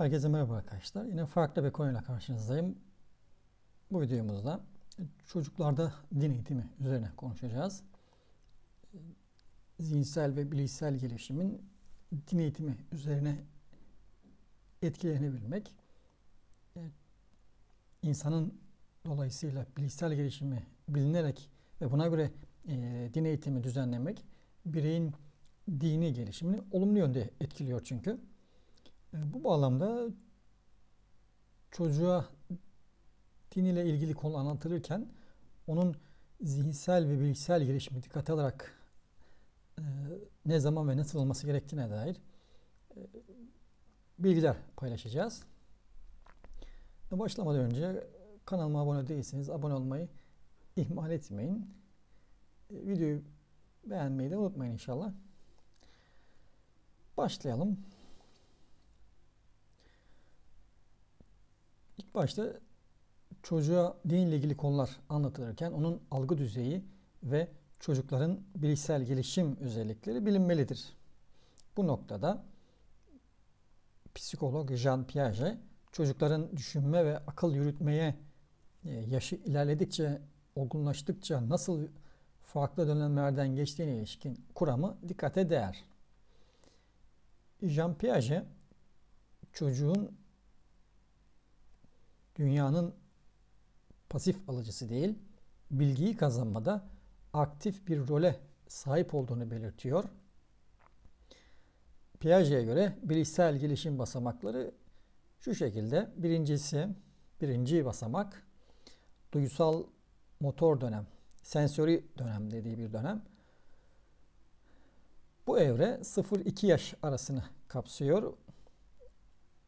Herkese merhaba arkadaşlar. Yine farklı bir konuyla karşınızdayım. Bu videomuzda çocuklarda din eğitimi üzerine konuşacağız. Zihinsel ve bilişsel gelişimin din eğitimi üzerine etkilerini bilmek, e, insanın dolayısıyla bilişsel gelişimi bilinerek ve buna göre e, din eğitimi düzenlemek, bireyin dini gelişimini olumlu yönde etkiliyor çünkü e, bu bağlamda çocuğa din ile ilgili konu anlatılırken onun zihinsel ve bilgisel gelişimi dikkate alarak e, ne zaman ve nasıl olması gerektiğine dair e, bilgiler paylaşacağız. Başlamadan önce kanalıma abone değilseniz abone olmayı ihmal etmeyin. videoyu beğenmeyi de unutmayın inşallah. Başlayalım. başta çocuğa dinle ilgili konular anlatılırken onun algı düzeyi ve çocukların bilişsel gelişim özellikleri bilinmelidir. Bu noktada psikolog Jean Piaget çocukların düşünme ve akıl yürütmeye e, yaşı ilerledikçe, olgunlaştıkça nasıl farklı dönemlerden geçtiğine ilişkin kuramı dikkate değer. Jean Piaget çocuğun dünyanın pasif alıcısı değil, bilgiyi kazanmada aktif bir role sahip olduğunu belirtiyor. Piaget'e göre bilişsel gelişim basamakları şu şekilde. Birincisi, birinci basamak duysal motor dönem, sensori dönem dediği bir dönem. Bu evre 0-2 yaş arasını kapsıyor.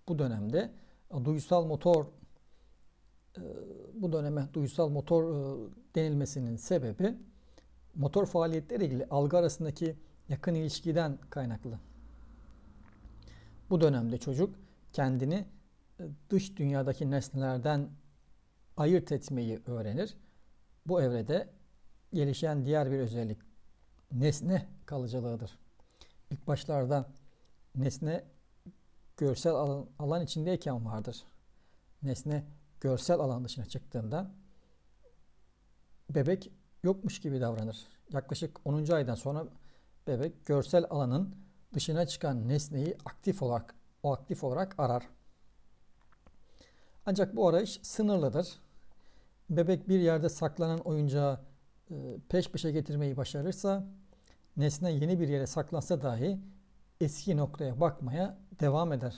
Bu dönemde duysal motor ee, bu döneme duysal motor e, denilmesinin sebebi motor faaliyetleriyle ilgili algı arasındaki yakın ilişkiden kaynaklı. Bu dönemde çocuk kendini e, dış dünyadaki nesnelerden ayırt etmeyi öğrenir. Bu evrede gelişen diğer bir özellik nesne kalıcılığıdır. İlk başlarda nesne görsel alan, alan içindeyken vardır. Nesne görsel alan dışına çıktığında bebek yokmuş gibi davranır. Yaklaşık 10. aydan sonra bebek görsel alanın dışına çıkan nesneyi aktif olarak o aktif olarak arar. Ancak bu arayış sınırlıdır. Bebek bir yerde saklanan oyuncağı e, peş peşe getirmeyi başarırsa nesne yeni bir yere saklansa dahi eski noktaya bakmaya devam eder.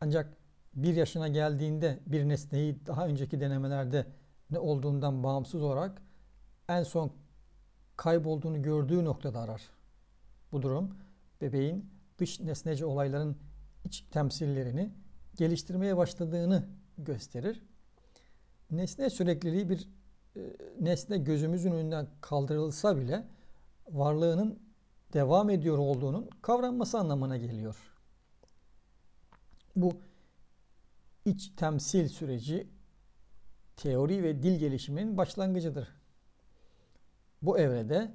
Ancak bir yaşına geldiğinde bir nesneyi daha önceki denemelerde ne olduğundan bağımsız olarak en son kaybolduğunu gördüğü noktada arar. Bu durum bebeğin dış nesneci olayların iç temsillerini geliştirmeye başladığını gösterir. Nesne sürekliliği bir e, nesne gözümüzün önünden kaldırılsa bile varlığının devam ediyor olduğunun kavranması anlamına geliyor. Bu iç temsil süreci teori ve dil gelişiminin başlangıcıdır. Bu evrede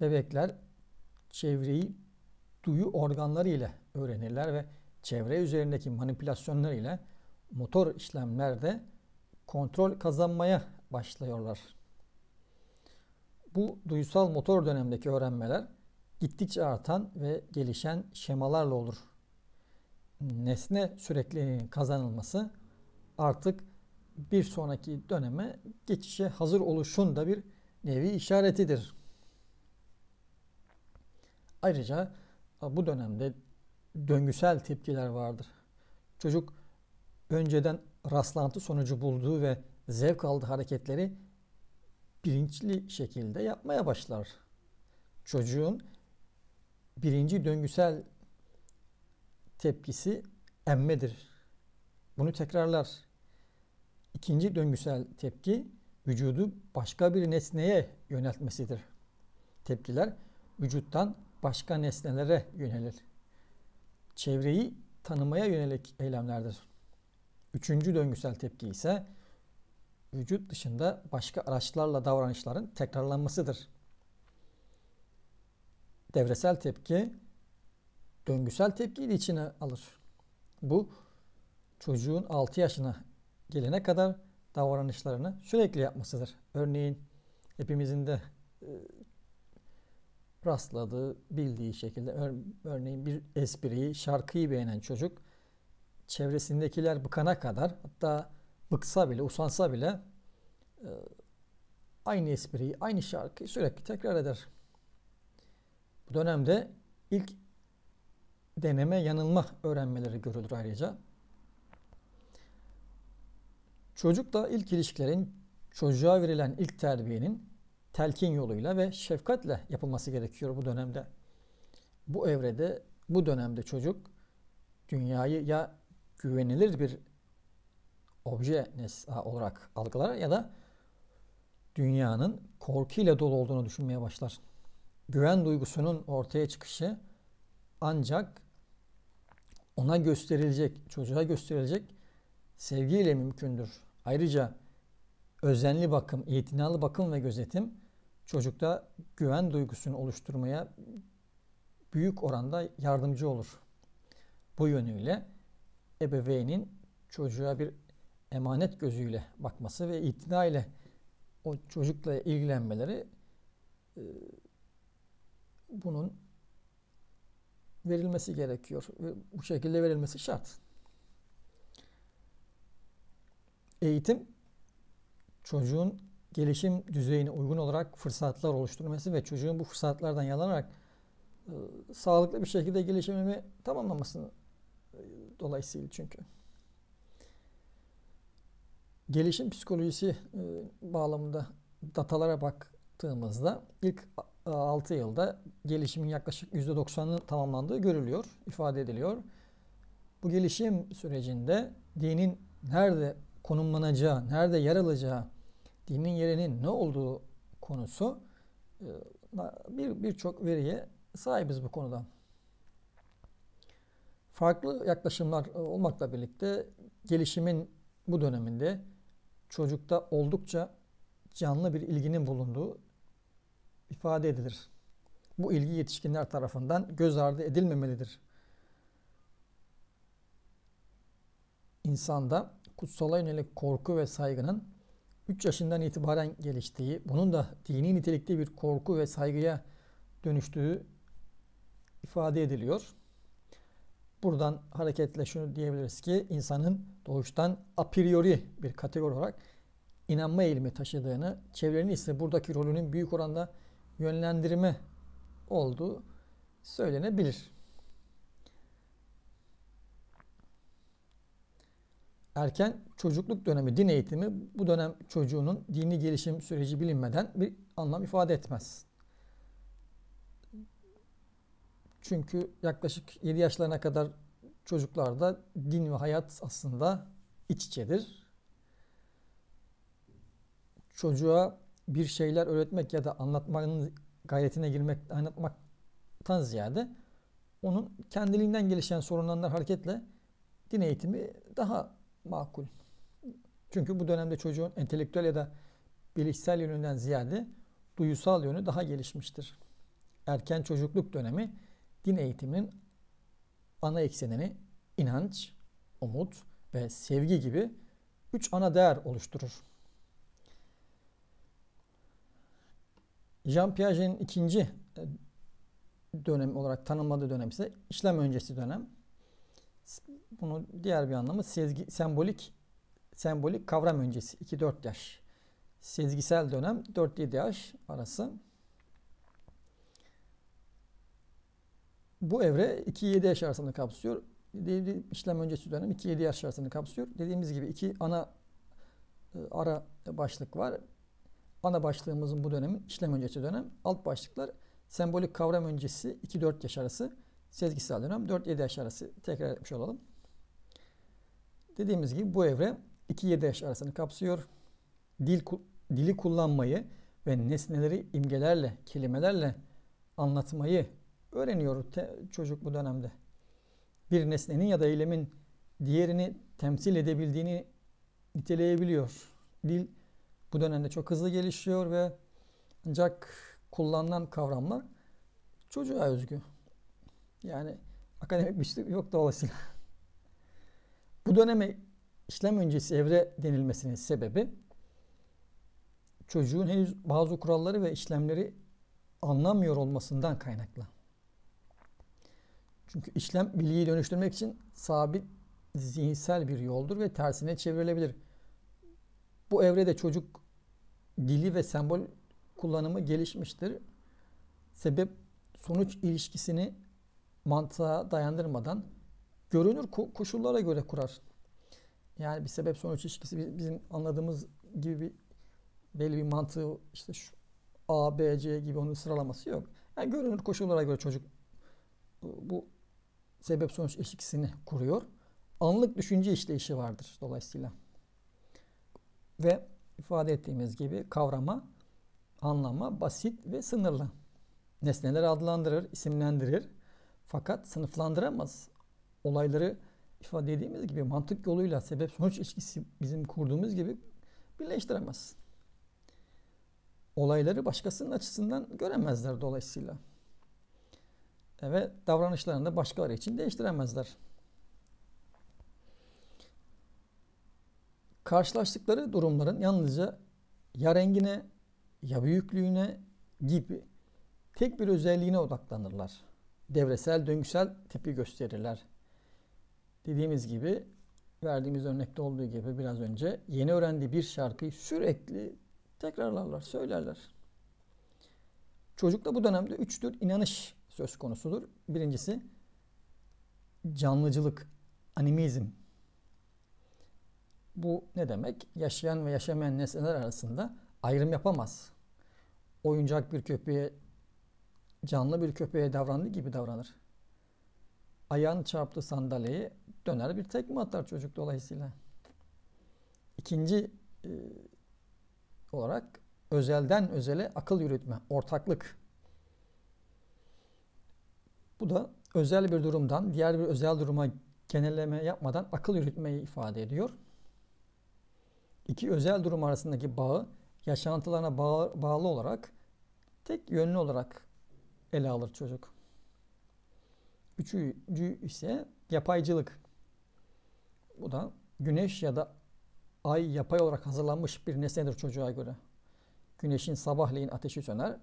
bebekler çevreyi duyu organları ile öğrenirler ve çevre üzerindeki manipülasyonlar ile motor işlemlerde kontrol kazanmaya başlıyorlar. Bu duysal motor dönemdeki öğrenmeler gittikçe artan ve gelişen şemalarla olur nesne sürekliliğinin kazanılması artık bir sonraki döneme geçişe hazır oluşun da bir nevi işaretidir. Ayrıca e, bu dönemde döngüsel tepkiler vardır. Çocuk önceden rastlantı sonucu bulduğu ve zevk aldığı hareketleri bilinçli şekilde yapmaya başlar. Çocuğun birinci döngüsel tepkisi emmedir. Bunu tekrarlar. İkinci döngüsel tepki vücudu başka bir nesneye yöneltmesidir. Tepkiler vücuttan başka nesnelere yönelir. Çevreyi tanımaya yönelik eylemlerdir. Üçüncü döngüsel tepki ise vücut dışında başka araçlarla davranışların tekrarlanmasıdır. Devresel tepki döngüsel tepkiyi de içine alır. Bu çocuğun 6 yaşına gelene kadar davranışlarını sürekli yapmasıdır. Örneğin hepimizin de e, rastladığı, bildiği şekilde ör, örneğin bir espriyi, şarkıyı beğenen çocuk çevresindekiler bıkana kadar hatta bıksa bile, usansa bile e, aynı espriyi, aynı şarkıyı sürekli tekrar eder. Bu dönemde ilk deneme yanılma öğrenmeleri görülür ayrıca. Çocukla ilk ilişkilerin çocuğa verilen ilk terbiyenin telkin yoluyla ve şefkatle yapılması gerekiyor bu dönemde. Bu evrede, bu dönemde çocuk dünyayı ya güvenilir bir obje olarak algılar ya da dünyanın korkuyla dolu olduğunu düşünmeye başlar. Güven duygusunun ortaya çıkışı ancak ona gösterilecek, çocuğa gösterilecek sevgiyle mümkündür. Ayrıca özenli bakım, itinalı bakım ve gözetim çocukta güven duygusunu oluşturmaya büyük oranda yardımcı olur. Bu yönüyle ebeveynin çocuğa bir emanet gözüyle bakması ve itina ile o çocukla ilgilenmeleri e, bunun verilmesi gerekiyor. Bu şekilde verilmesi şart. Eğitim çocuğun gelişim düzeyine uygun olarak fırsatlar oluşturması ve çocuğun bu fırsatlardan yararlanarak e, sağlıklı bir şekilde gelişimini tamamlamasını e, dolayısıyla çünkü. Gelişim psikolojisi e, bağlamında datalara baktığımızda ilk 6 e, yılda gelişimin yaklaşık %90'ı tamamlandığı görülüyor, ifade ediliyor. Bu gelişim sürecinde dinin nerede konumlanacağı, nerede yer alacağı, dinin yerinin ne olduğu konusu e, bir birçok veriye sahibiz bu konuda. Farklı yaklaşımlar e, olmakla birlikte gelişimin bu döneminde çocukta oldukça canlı bir ilginin bulunduğu ifade edilir. Bu ilgi yetişkinler tarafından göz ardı edilmemelidir. İnsanda kutsala yönelik korku ve saygının 3 yaşından itibaren geliştiği, bunun da dini nitelikli bir korku ve saygıya dönüştüğü ifade ediliyor. Buradan hareketle şunu diyebiliriz ki insanın doğuştan a priori bir kategori olarak inanma eğilimi taşıdığını, çevrenin ise buradaki rolünün büyük oranda yönlendirme olduğu söylenebilir. Erken çocukluk dönemi din eğitimi bu dönem çocuğunun dini gelişim süreci bilinmeden bir anlam ifade etmez. Çünkü yaklaşık 7 yaşlarına kadar çocuklarda din ve hayat aslında iç içedir. Çocuğa bir şeyler öğretmek ya da anlatmanın gayretine girmek, anlatmaktan ziyade onun kendiliğinden gelişen sorunlarla hareketle din eğitimi daha makul. Çünkü bu dönemde çocuğun entelektüel ya da bilişsel yönünden ziyade duyusal yönü daha gelişmiştir. Erken çocukluk dönemi din eğitiminin ana eksenini inanç, umut ve sevgi gibi üç ana değer oluşturur. Jean Piaget'in ikinci e, dönem olarak tanımladığı dönem ise işlem öncesi dönem. Bunu diğer bir anlamı sezgi, sembolik sembolik kavram öncesi 2-4 yaş. Sezgisel dönem 4-7 yaş arası. Bu evre 2-7 yaş arasında kapsıyor. işlem öncesi dönem 2-7 yaş arasında kapsıyor. Dediğimiz gibi iki ana e, ara başlık var ana başlığımızın bu dönemin işlem öncesi dönem. Alt başlıklar sembolik kavram öncesi 2-4 yaş arası sezgisel dönem 4-7 yaş arası tekrar etmiş olalım. Dediğimiz gibi bu evre 2-7 yaş arasını kapsıyor. Dil, dili kullanmayı ve nesneleri imgelerle, kelimelerle anlatmayı öğreniyor te, çocuk bu dönemde. Bir nesnenin ya da eylemin diğerini temsil edebildiğini niteleyebiliyor. Dil bu dönemde çok hızlı gelişiyor ve ancak kullanılan kavramlar çocuğa özgü. Yani akademik bir şey yok dolayısıyla. bu döneme işlem öncesi evre denilmesinin sebebi çocuğun henüz bazı kuralları ve işlemleri anlamıyor olmasından kaynaklı. Çünkü işlem bilgiyi dönüştürmek için sabit zihinsel bir yoldur ve tersine çevrilebilir. Bu evrede çocuk dili ve sembol kullanımı gelişmiştir. Sebep sonuç ilişkisini mantığa dayandırmadan görünür koşullara göre kurar. Yani bir sebep sonuç ilişkisi bizim anladığımız gibi bir, belli bir mantığı işte şu A, B, C gibi onun sıralaması yok. Yani görünür koşullara göre çocuk bu sebep sonuç ilişkisini kuruyor. Anlık düşünce işleyişi vardır dolayısıyla ve ifade ettiğimiz gibi kavrama, anlama basit ve sınırlı. Nesneler adlandırır, isimlendirir fakat sınıflandıramaz. Olayları ifade ettiğimiz gibi mantık yoluyla sebep sonuç ilişkisi bizim kurduğumuz gibi birleştiremez. Olayları başkasının açısından göremezler dolayısıyla. Ve davranışlarını da başkaları için değiştiremezler. karşılaştıkları durumların yalnızca ya rengine ya büyüklüğüne gibi tek bir özelliğine odaklanırlar. Devresel, döngüsel tepki gösterirler. Dediğimiz gibi verdiğimiz örnekte olduğu gibi biraz önce yeni öğrendiği bir şarkıyı sürekli tekrarlarlar, söylerler. Çocukta bu dönemde üç tür inanış söz konusudur. Birincisi canlıcılık, animizm bu ne demek? Yaşayan ve yaşamayan nesneler arasında ayrım yapamaz. Oyuncak bir köpeğe, canlı bir köpeğe davrandığı gibi davranır. Ayağını çarptı sandalyeyi döner bir tekme atar çocuk dolayısıyla. İkinci e, olarak özelden özele akıl yürütme, ortaklık. Bu da özel bir durumdan diğer bir özel duruma genelleme yapmadan akıl yürütmeyi ifade ediyor iki özel durum arasındaki bağı yaşantılarına bağ, bağlı olarak tek yönlü olarak ele alır çocuk. Üçüncü ise yapaycılık. Bu da güneş ya da ay yapay olarak hazırlanmış bir nesnedir çocuğa göre. Güneşin sabahleyin ateşi söner,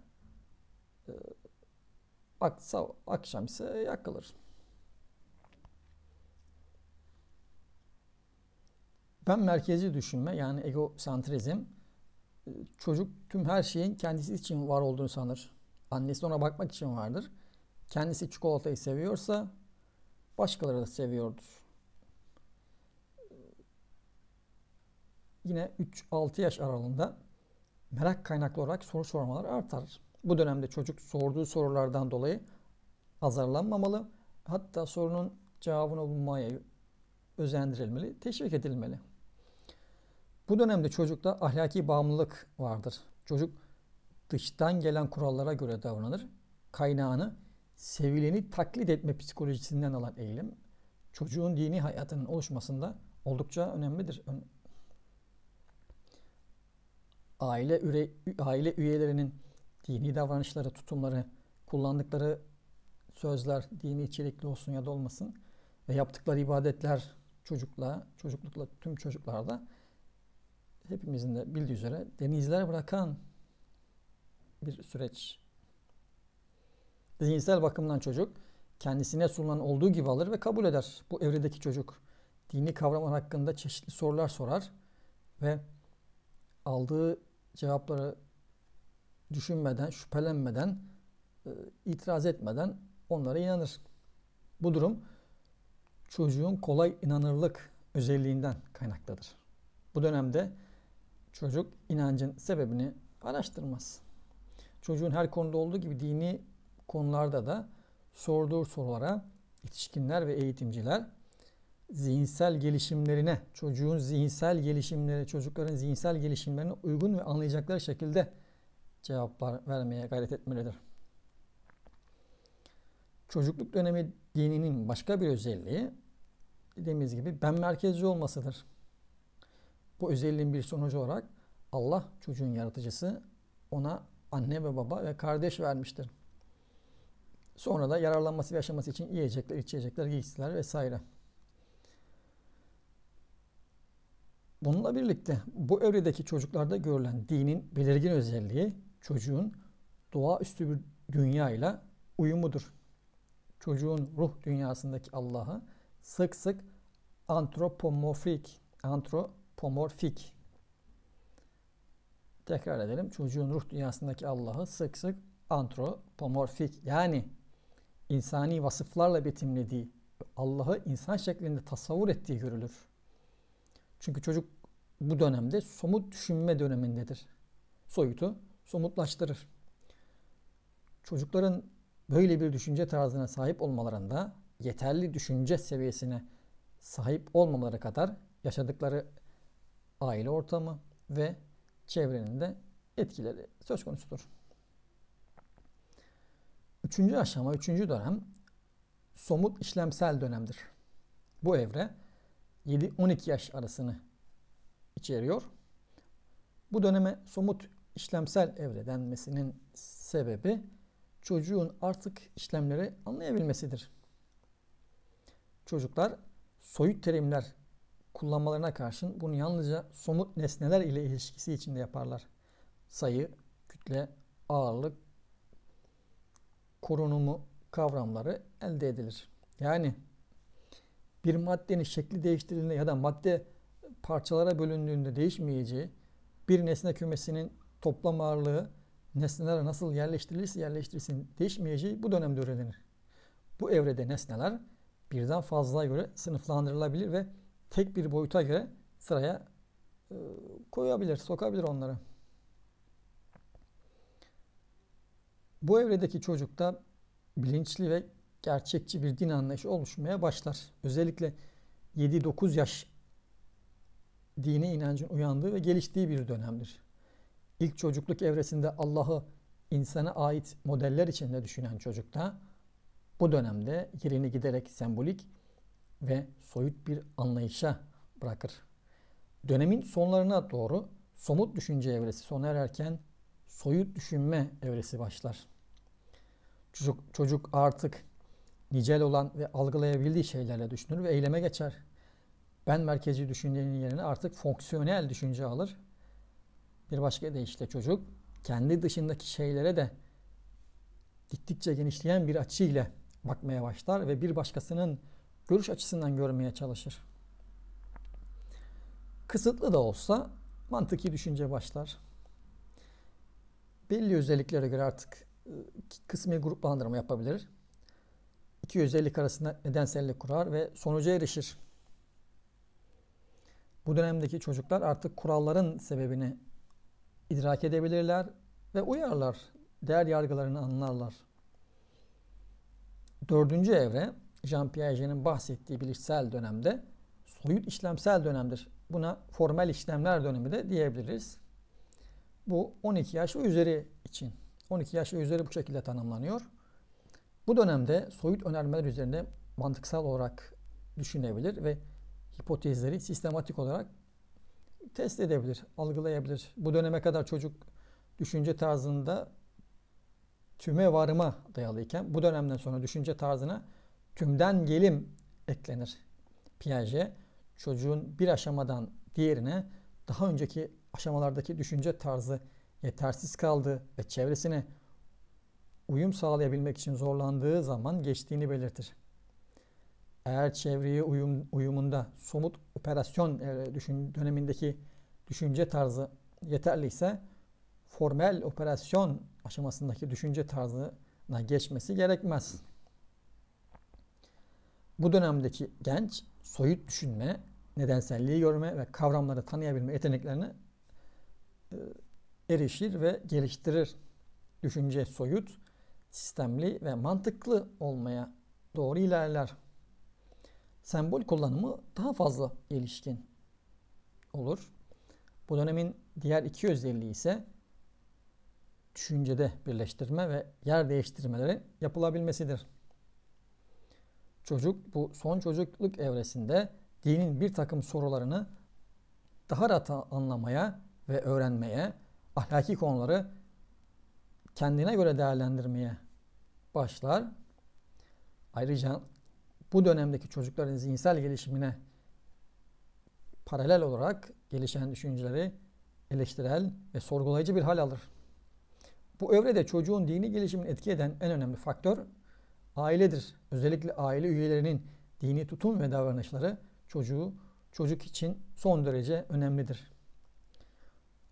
e, akşam ise yakılır. Ben merkezi düşünme yani egosantrizm e, çocuk tüm her şeyin kendisi için var olduğunu sanır. Annesi ona bakmak için vardır. Kendisi çikolatayı seviyorsa başkaları da seviyordur. Yine 3-6 yaş aralığında merak kaynaklı olarak soru sormalar artar. Bu dönemde çocuk sorduğu sorulardan dolayı azarlanmamalı. Hatta sorunun cevabını bulmaya özendirilmeli, teşvik edilmeli. Bu dönemde çocukta ahlaki bağımlılık vardır. Çocuk dıştan gelen kurallara göre davranır. Kaynağını sevileni taklit etme psikolojisinden alan eğilim çocuğun dini hayatının oluşmasında oldukça önemlidir. Aile, üre, aile üyelerinin dini davranışları, tutumları, kullandıkları sözler dini içerikli olsun ya da olmasın ve yaptıkları ibadetler çocukla, çocuklukla tüm çocuklarda hepimizin de bildiği üzere denizler bırakan bir süreç. Zihinsel bakımdan çocuk kendisine sunulan olduğu gibi alır ve kabul eder. Bu evredeki çocuk dini kavramlar hakkında çeşitli sorular sorar ve aldığı cevapları düşünmeden, şüphelenmeden, e, itiraz etmeden onlara inanır. Bu durum çocuğun kolay inanırlık özelliğinden kaynaklıdır. Bu dönemde Çocuk inancın sebebini araştırmaz. Çocuğun her konuda olduğu gibi dini konularda da sorduğu sorulara yetişkinler ve eğitimciler zihinsel gelişimlerine, çocuğun zihinsel gelişimleri, çocukların zihinsel gelişimlerine uygun ve anlayacakları şekilde cevaplar vermeye gayret etmelidir. Çocukluk dönemi dininin başka bir özelliği dediğimiz gibi ben merkezci olmasıdır. Bu özelliğin bir sonucu olarak Allah çocuğun yaratıcısı ona anne ve baba ve kardeş vermiştir. Sonra da yararlanması ve yaşaması için yiyecekler, içecekler, giysiler vesaire. Bununla birlikte bu evredeki çocuklarda görülen dinin belirgin özelliği çocuğun doğaüstü bir dünya ile uyumudur. Çocuğun ruh dünyasındaki Allah'ı sık sık antropomorfik, antro pomorfik. Tekrar edelim. Çocuğun ruh dünyasındaki Allah'ı sık sık antropomorfik yani insani vasıflarla betimlediği, Allah'ı insan şeklinde tasavvur ettiği görülür. Çünkü çocuk bu dönemde somut düşünme dönemindedir. Soyutu somutlaştırır. Çocukların böyle bir düşünce tarzına sahip olmalarında yeterli düşünce seviyesine sahip olmamaları kadar yaşadıkları aile ortamı ve çevrenin de etkileri söz konusudur. Üçüncü aşama, üçüncü dönem somut işlemsel dönemdir. Bu evre 7-12 yaş arasını içeriyor. Bu döneme somut işlemsel evre denmesinin sebebi çocuğun artık işlemleri anlayabilmesidir. Çocuklar soyut terimler kullanmalarına karşın bunu yalnızca somut nesneler ile ilişkisi içinde yaparlar. Sayı, kütle, ağırlık, korunumu kavramları elde edilir. Yani bir maddenin şekli değiştirildiğinde ya da madde parçalara bölündüğünde değişmeyeceği, bir nesne kümesinin toplam ağırlığı nesnelere nasıl yerleştirilirse yerleştirilsin değişmeyeceği bu dönemde öğrenilir. Bu evrede nesneler birden fazla göre sınıflandırılabilir ve tek bir boyuta göre sıraya e, koyabilir, sokabilir onları. Bu evredeki çocukta bilinçli ve gerçekçi bir din anlayışı oluşmaya başlar. Özellikle 7-9 yaş dine inancın uyandığı ve geliştiği bir dönemdir. İlk çocukluk evresinde Allah'ı insana ait modeller içinde düşünen çocukta bu dönemde yerini giderek sembolik ve soyut bir anlayışa bırakır. Dönemin sonlarına doğru somut düşünce evresi sona ererken soyut düşünme evresi başlar. Çocuk, çocuk artık nicel olan ve algılayabildiği şeylerle düşünür ve eyleme geçer. Ben merkezi düşüncenin yerine artık fonksiyonel düşünce alır. Bir başka deyişle çocuk kendi dışındaki şeylere de gittikçe genişleyen bir açıyla bakmaya başlar ve bir başkasının görüş açısından görmeye çalışır. Kısıtlı da olsa mantıki düşünce başlar. Belli özelliklere göre artık e, kısmi gruplandırma yapabilir. İki özellik arasında nedensellik kurar ve sonuca erişir. Bu dönemdeki çocuklar artık kuralların sebebini idrak edebilirler ve uyarlar. Değer yargılarını anlarlar. Dördüncü evre Jean Piaget'in bahsettiği bilişsel dönemde soyut işlemsel dönemdir. Buna formal işlemler dönemi de diyebiliriz. Bu 12 yaş ve üzeri için. 12 yaş ve üzeri bu şekilde tanımlanıyor. Bu dönemde soyut önermeler üzerinde mantıksal olarak düşünebilir ve hipotezleri sistematik olarak test edebilir, algılayabilir. Bu döneme kadar çocuk düşünce tarzında tüme varıma dayalıyken bu dönemden sonra düşünce tarzına tümden gelim eklenir. Piaget çocuğun bir aşamadan diğerine daha önceki aşamalardaki düşünce tarzı yetersiz kaldı ve çevresine uyum sağlayabilmek için zorlandığı zaman geçtiğini belirtir. Eğer çevreye uyum, uyumunda somut operasyon e, düşün, dönemindeki düşünce tarzı yeterliyse formel operasyon aşamasındaki düşünce tarzına geçmesi gerekmez. Bu dönemdeki genç soyut düşünme, nedenselliği görme ve kavramları tanıyabilme yeteneklerini e, erişir ve geliştirir. Düşünce soyut, sistemli ve mantıklı olmaya doğru ilerler. Sembol kullanımı daha fazla ilişkin olur. Bu dönemin diğer iki özelliği ise düşüncede birleştirme ve yer değiştirmelerin yapılabilmesidir çocuk bu son çocukluk evresinde dinin bir takım sorularını daha rahat anlamaya ve öğrenmeye, ahlaki konuları kendine göre değerlendirmeye başlar. Ayrıca bu dönemdeki çocukların zihinsel gelişimine paralel olarak gelişen düşünceleri eleştirel ve sorgulayıcı bir hal alır. Bu evrede çocuğun dini gelişimini etki eden en önemli faktör ailedir. Özellikle aile üyelerinin dini tutum ve davranışları çocuğu çocuk için son derece önemlidir.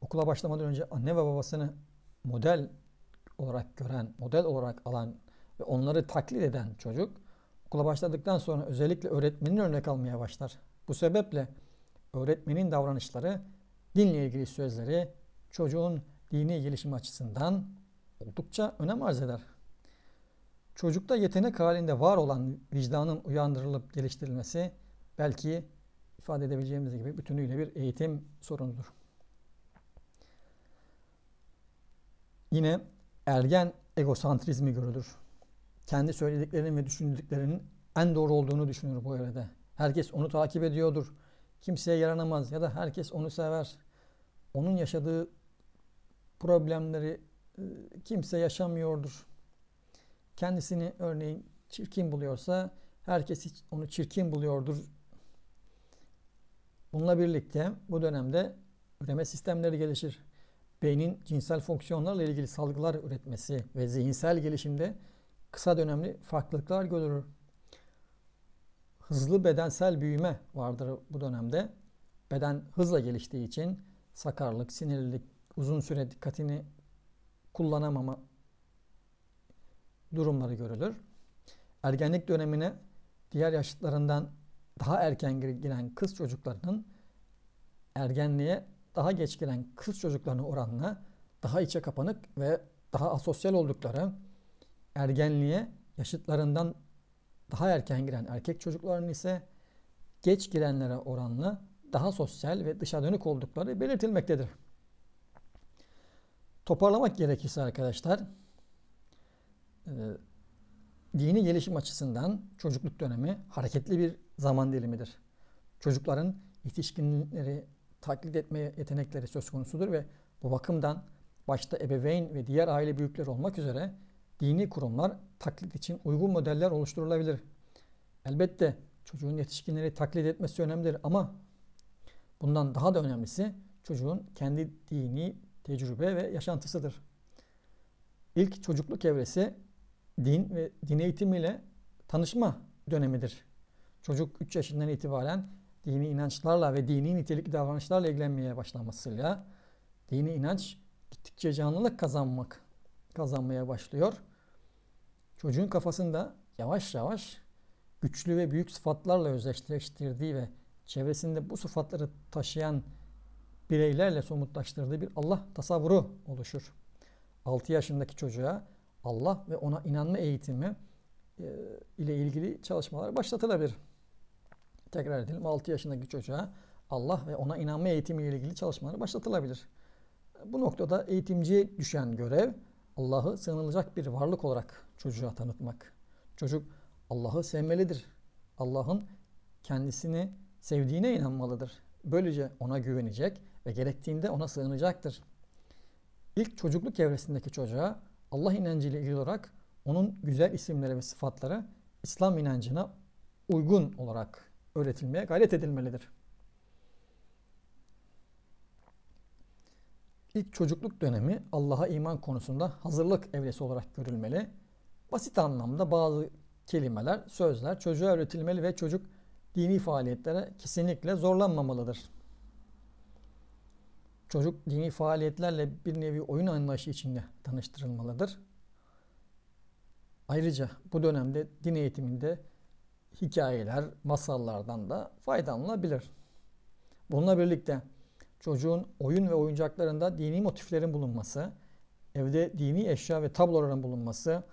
Okula başlamadan önce anne ve babasını model olarak gören, model olarak alan ve onları taklit eden çocuk okula başladıktan sonra özellikle öğretmenin örnek almaya başlar. Bu sebeple öğretmenin davranışları, dinle ilgili sözleri çocuğun dini gelişimi açısından oldukça önem arz eder. Çocukta yetenek halinde var olan vicdanın uyandırılıp geliştirilmesi belki ifade edebileceğimiz gibi bütünüyle bir eğitim sorunudur. Yine ergen egosantrizmi görülür. Kendi söylediklerinin ve düşündüklerinin en doğru olduğunu düşünür bu evrede. Herkes onu takip ediyordur. Kimseye yaranamaz ya da herkes onu sever. Onun yaşadığı problemleri e, kimse yaşamıyordur kendisini örneğin çirkin buluyorsa herkes onu çirkin buluyordur. Bununla birlikte bu dönemde üreme sistemleri gelişir. Beynin cinsel fonksiyonlarla ilgili salgılar üretmesi ve zihinsel gelişimde kısa dönemli farklılıklar görülür. Hızlı bedensel büyüme vardır bu dönemde. Beden hızla geliştiği için sakarlık, sinirlilik, uzun süre dikkatini kullanamama durumları görülür. Ergenlik dönemine diğer yaşıtlarından daha erken giren kız çocuklarının ergenliğe daha geç giren kız çocuklarına oranla daha içe kapanık ve daha asosyal oldukları, ergenliğe yaşıtlarından daha erken giren erkek çocukların ise geç girenlere oranla daha sosyal ve dışa dönük oldukları belirtilmektedir. Toparlamak gerekirse arkadaşlar, ee, dini gelişim açısından çocukluk dönemi hareketli bir zaman dilimidir. Çocukların yetişkinleri taklit etme yetenekleri söz konusudur ve bu bakımdan başta ebeveyn ve diğer aile büyükleri olmak üzere dini kurumlar taklit için uygun modeller oluşturulabilir. Elbette çocuğun yetişkinleri taklit etmesi önemlidir ama bundan daha da önemlisi çocuğun kendi dini tecrübe ve yaşantısıdır. İlk çocukluk evresi din ve din eğitimiyle tanışma dönemidir. Çocuk 3 yaşından itibaren dini inançlarla ve dini nitelikli davranışlarla ilgilenmeye başlamasıyla dini inanç gittikçe canlılık kazanmak kazanmaya başlıyor. Çocuğun kafasında yavaş yavaş güçlü ve büyük sıfatlarla özdeşleştirdiği ve çevresinde bu sıfatları taşıyan bireylerle somutlaştırdığı bir Allah tasavvuru oluşur. 6 yaşındaki çocuğa Allah ve ona inanma eğitimi e, ile ilgili çalışmalar başlatılabilir. Tekrar edelim 6 yaşındaki çocuğa Allah ve ona inanma eğitimi ile ilgili çalışmalar başlatılabilir. Bu noktada eğitimciye düşen görev Allah'ı sığınılacak bir varlık olarak çocuğa tanıtmak. Çocuk Allah'ı sevmelidir. Allah'ın kendisini sevdiğine inanmalıdır. Böylece ona güvenecek ve gerektiğinde ona sığınacaktır. İlk çocukluk evresindeki çocuğa Allah inancıyla ilgili olarak onun güzel isimleri ve sıfatları İslam inancına uygun olarak öğretilmeye gayret edilmelidir. İlk çocukluk dönemi Allah'a iman konusunda hazırlık evresi olarak görülmeli. Basit anlamda bazı kelimeler, sözler çocuğa öğretilmeli ve çocuk dini faaliyetlere kesinlikle zorlanmamalıdır çocuk dini faaliyetlerle bir nevi oyun anlayışı içinde tanıştırılmalıdır. Ayrıca bu dönemde din eğitiminde hikayeler, masallardan da faydalanabilir. Bununla birlikte çocuğun oyun ve oyuncaklarında dini motiflerin bulunması, evde dini eşya ve tabloların bulunması,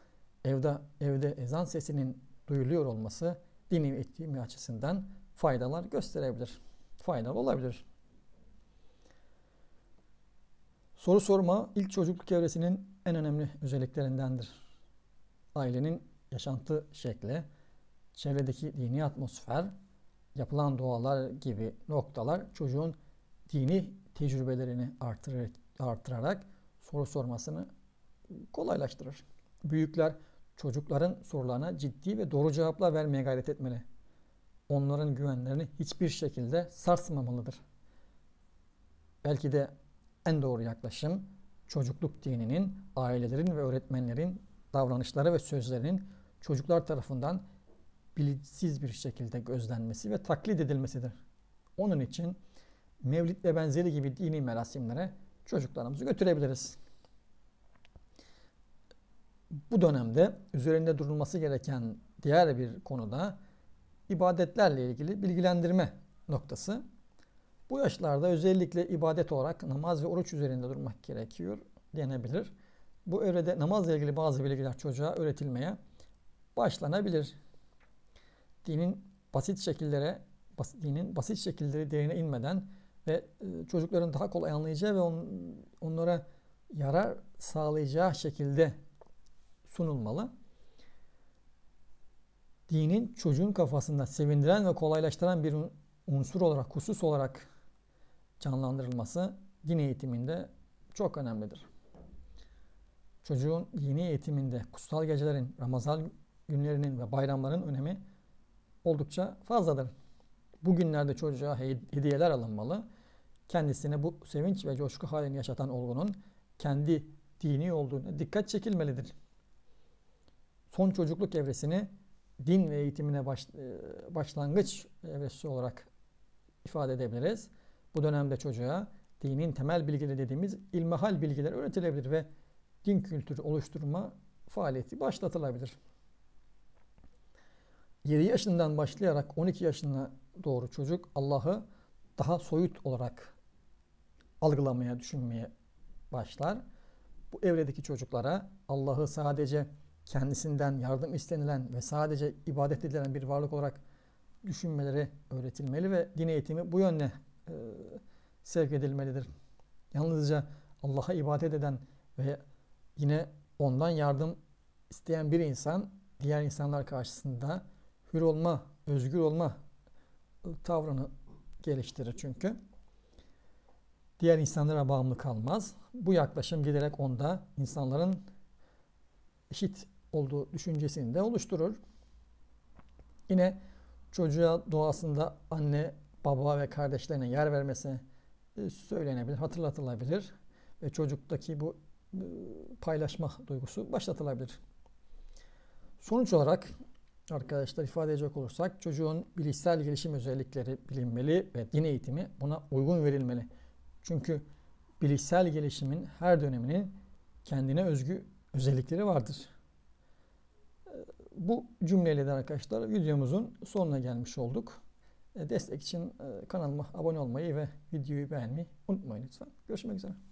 evde evde ezan sesinin duyuluyor olması dini eğitimi açısından faydalar gösterebilir. Faydalı olabilir. Soru sorma ilk çocukluk evresinin en önemli özelliklerindendir. Ailenin yaşantı şekli, çevredeki dini atmosfer, yapılan dualar gibi noktalar çocuğun dini tecrübelerini artırarak, artırarak soru sormasını kolaylaştırır. Büyükler çocukların sorularına ciddi ve doğru cevaplar vermeye gayret etmeli. Onların güvenlerini hiçbir şekilde sarsmamalıdır. Belki de en doğru yaklaşım çocukluk dininin, ailelerin ve öğretmenlerin davranışları ve sözlerinin çocuklar tarafından bilinçsiz bir şekilde gözlenmesi ve taklit edilmesidir. Onun için mevlid ve benzeri gibi dini merasimlere çocuklarımızı götürebiliriz. Bu dönemde üzerinde durulması gereken diğer bir konu da ibadetlerle ilgili bilgilendirme noktası. Bu yaşlarda özellikle ibadet olarak namaz ve oruç üzerinde durmak gerekiyor denebilir. Bu evrede namazla ilgili bazı bilgiler çocuğa öğretilmeye başlanabilir. Dinin basit şekillere, bas, dinin basit şekilleri derine inmeden ve e, çocukların daha kolay anlayacağı ve on, onlara yarar sağlayacağı şekilde sunulmalı. Dinin çocuğun kafasında sevindiren ve kolaylaştıran bir unsur olarak, husus olarak canlandırılması din eğitiminde çok önemlidir. Çocuğun dini eğitiminde kutsal gecelerin, Ramazan günlerinin ve bayramların önemi oldukça fazladır. Bu günlerde çocuğa hediyeler alınmalı. Kendisine bu sevinç ve coşku halini yaşatan olgunun kendi dini olduğuna dikkat çekilmelidir. Son çocukluk evresini din ve eğitimine baş, e, başlangıç evresi olarak ifade edebiliriz. Bu dönemde çocuğa dinin temel bilgileri dediğimiz ilmihal bilgiler öğretilebilir ve din kültürü oluşturma faaliyeti başlatılabilir. 7 yaşından başlayarak 12 yaşına doğru çocuk Allah'ı daha soyut olarak algılamaya, düşünmeye başlar. Bu evredeki çocuklara Allah'ı sadece kendisinden yardım istenilen ve sadece ibadet edilen bir varlık olarak düşünmeleri öğretilmeli ve din eğitimi bu yönde e, sevk edilmelidir. Yalnızca Allah'a ibadet eden ve yine ondan yardım isteyen bir insan diğer insanlar karşısında hür olma, özgür olma e, tavrını geliştirir çünkü. Diğer insanlara bağımlı kalmaz. Bu yaklaşım giderek onda insanların eşit olduğu düşüncesini de oluşturur. Yine çocuğa doğasında anne baba ve kardeşlerine yer vermesi e, söylenebilir, hatırlatılabilir ve çocuktaki bu e, paylaşma duygusu başlatılabilir. Sonuç olarak arkadaşlar ifade edecek olursak çocuğun bilişsel gelişim özellikleri bilinmeli ve din eğitimi buna uygun verilmeli. Çünkü bilişsel gelişimin her döneminin kendine özgü özellikleri vardır. E, bu cümleyle de arkadaşlar videomuzun sonuna gelmiş olduk. E, destek için e, kanalıma abone olmayı ve videoyu beğenmeyi unutmayın lütfen. Görüşmek üzere.